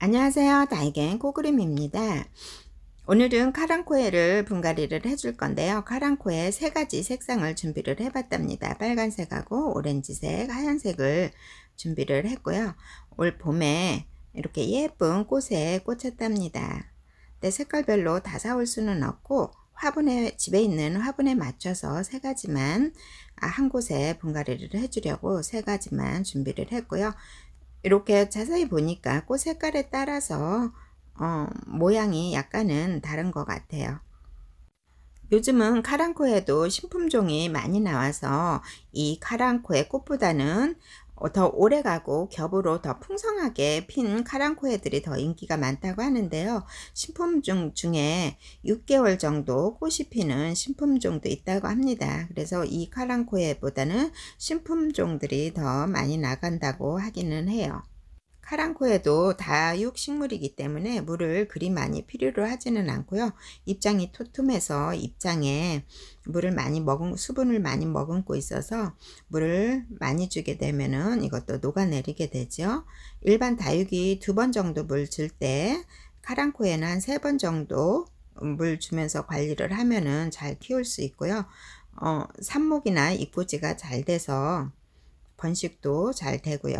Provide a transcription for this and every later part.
안녕하세요. 다이겐 코그림입니다. 오늘은 카랑코에를 분갈이를 해줄 건데요. 카랑코에 세 가지 색상을 준비를 해봤답니다. 빨간색하고 오렌지색, 하얀색을 준비를 했고요. 올 봄에 이렇게 예쁜 꽃에 꽂혔답니다. 근데 색깔별로 다 사올 수는 없고 화분에 집에 있는 화분에 맞춰서 세 가지만 아, 한 곳에 분갈이를 해주려고 세 가지만 준비를 했고요. 이렇게 자세히 보니까 꽃 색깔에 따라서 어, 모양이 약간은 다른 것 같아요. 요즘은 카랑코에도 신품종이 많이 나와서 이 카랑코의 꽃보다는 어, 더 오래가고 겹으로 더 풍성하게 핀 카랑코에들이 더 인기가 많다고 하는데요. 신품종 중에 6개월 정도 꽃이 피는 신품종도 있다고 합니다. 그래서 이 카랑코에보다는 신품종들이 더 많이 나간다고 하기는 해요. 카랑코에도 다육식물이기 때문에 물을 그리 많이 필요로 하지는 않고요. 입장이 토툼해서 입장에 물을 많이 머금 수분을 많이 머금고 있어서 물을 많이 주게 되면은 이것도 녹아내리게 되죠. 일반 다육이 두 번 정도 물 줄 때 카랑코에는 한 세 번 정도 물 주면서 관리를 하면은 잘 키울 수 있고요. 어, 삽목이나 잎꽂지가잘 돼서 번식도 잘 되고요.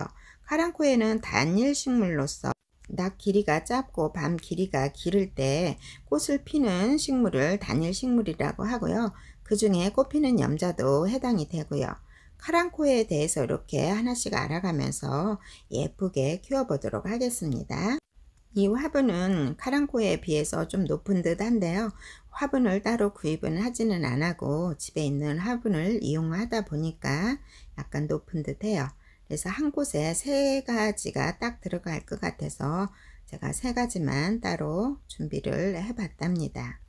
카랑코에는 단일 식물로서 낮 길이가 짧고 밤 길이가 길을 때 꽃을 피는 식물을 단일 식물이라고 하고요. 그 중에 꽃 피는 염자도 해당이 되고요. 카랑코에 대해서 이렇게 하나씩 알아가면서 예쁘게 키워보도록 하겠습니다. 이 화분은 카랑코에 비해서 좀 높은 듯 한데요. 화분을 따로 구입은 하지는 않고 집에 있는 화분을 이용하다 보니까 약간 높은 듯 해요. 그래서 한 곳에 세 가지가 딱 들어갈 것 같아서 제가 세 가지만 따로 준비를 해봤답니다.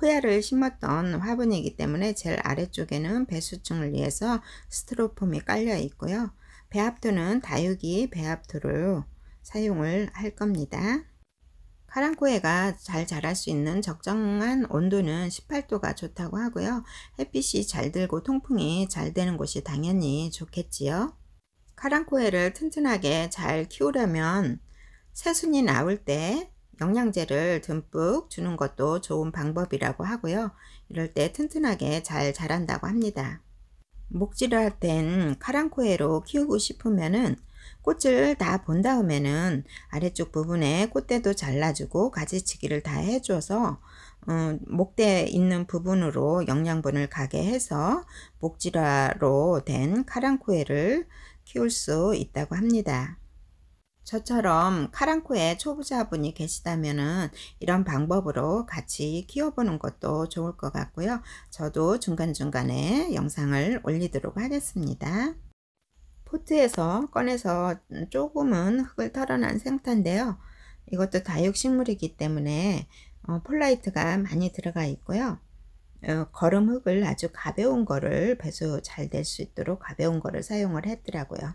호야를 심었던 화분이기 때문에 제일 아래쪽에는 배수층을 위해서 스티로폼이 깔려 있고요. 배합토는 다육이 배합토를 사용을 할 겁니다. 카랑코에가 잘 자랄 수 있는 적정한 온도는 18도가 좋다고 하고요. 햇빛이 잘 들고 통풍이 잘 되는 곳이 당연히 좋겠지요. 카랑코에를 튼튼하게 잘 키우려면 새순이 나올 때 영양제를 듬뿍 주는 것도 좋은 방법이라고 하고요. 이럴 때 튼튼하게 잘 자란다고 합니다. 목질화된 카랑코에로 키우고 싶으면은 꽃을 다 본 다음에는 아래쪽 부분에 꽃대도 잘라주고 가지치기를 다 해줘서 음, 목대 있는 부분으로 영양분을 가게 해서 목질화로 된 카랑코에를 키울 수 있다고 합니다. 저처럼 카랑코에 초보자분이 계시다면 이런 방법으로 같이 키워보는 것도 좋을 것 같고요. 저도 중간중간에 영상을 올리도록 하겠습니다. 포트에서 꺼내서 조금은 흙을 털어난 생타인데요. 이것도 다육식물이기 때문에 어, 폴라이트가 많이 들어가 있고요. 어, 걸음흙을 아주 가벼운 거를 배수 잘 될 수 있도록 가벼운 거를 사용을 했더라고요.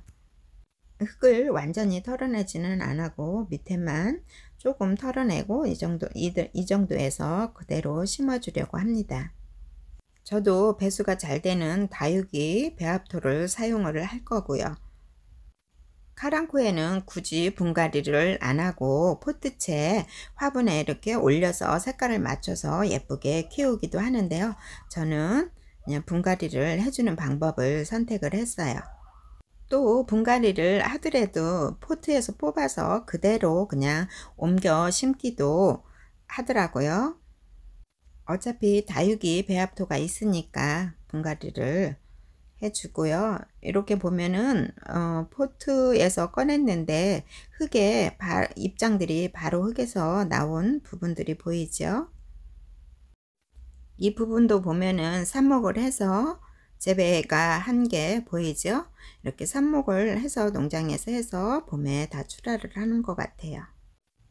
흙을 완전히 털어내지는 안하고 밑에만 조금 털어내고 이 정도 이이 정도에서 그대로 심어주려고 합니다. 저도 배수가 잘 되는 다육이 배합토를 사용을 할 거고요. 카랑코에는 굳이 분갈이를 안 하고 포트채 화분에 이렇게 올려서 색깔을 맞춰서 예쁘게 키우기도 하는데요. 저는 그냥 분갈이를 해주는 방법을 선택을 했어요. 또 분갈이를 하더라도 포트에서 뽑아서 그대로 그냥 옮겨 심기도 하더라고요. 어차피 다육이 배합토가 있으니까 분갈이를 해주고요. 이렇게 보면은 어, 포트에서 꺼냈는데 흙에 입장들이 바로 흙에서 나온 부분들이 보이죠. 이 부분도 보면은 삽목을 해서 재배가 한 개 보이죠. 이렇게 삽목을 해서 농장에서 해서 봄에 다 출하를 하는 것 같아요.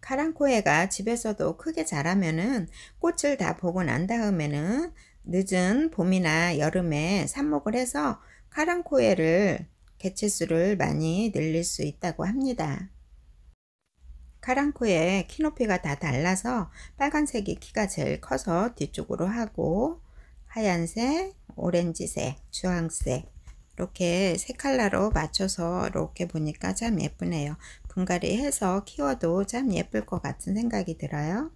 카랑코에가 집에서도 크게 자라면은 꽃을 다 보고 난 다음에는 늦은 봄이나 여름에 삽목을 해서 카랑코에를 개체수를 많이 늘릴 수 있다고 합니다. 카랑코에키 높이가 다 달라서 빨간색이 키가 제일 커서 뒤쪽으로 하고 하얀색, 오렌지색, 주황색 이렇게 세 칼라로 맞춰서 이렇게 보니까 참 예쁘네요. 분갈이 해서 키워도 참 예쁠 것 같은 생각이 들어요.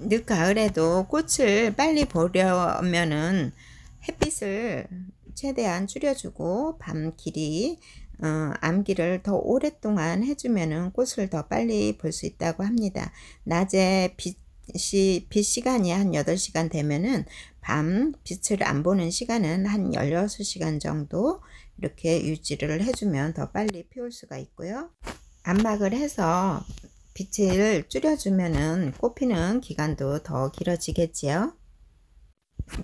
늦가을에도 꽃을 빨리 보려면은 햇빛을 최대한 줄여주고 밤 길이 어, 암기를 더 오랫동안 해주면은 꽃을 더 빨리 볼 수 있다고 합니다. 낮에 빛이, 빛 시간이 한 8시간 되면은 밤 빛을 안 보는 시간은 한 16시간 정도 이렇게 유지를 해주면 더 빨리 피울 수가 있고요. 암막을 해서 빛을 줄여주면 꽃피는 기간도 더 길어지겠지요.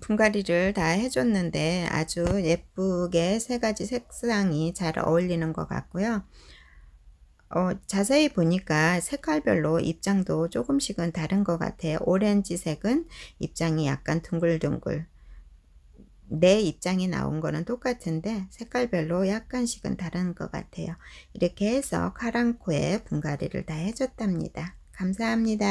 분갈이를 다 해줬는데 아주 예쁘게 세 가지 색상이 잘 어울리는 것 같고요. 어, 자세히 보니까 색깔별로 입장도 조금씩은 다른 것 같아요. 오렌지색은 입장이 약간 둥글둥글, 내 입장이 나온 거는 똑같은데 색깔별로 약간씩은 다른 것 같아요. 이렇게 해서 카랑코에 분갈이를 다 해줬답니다. 감사합니다.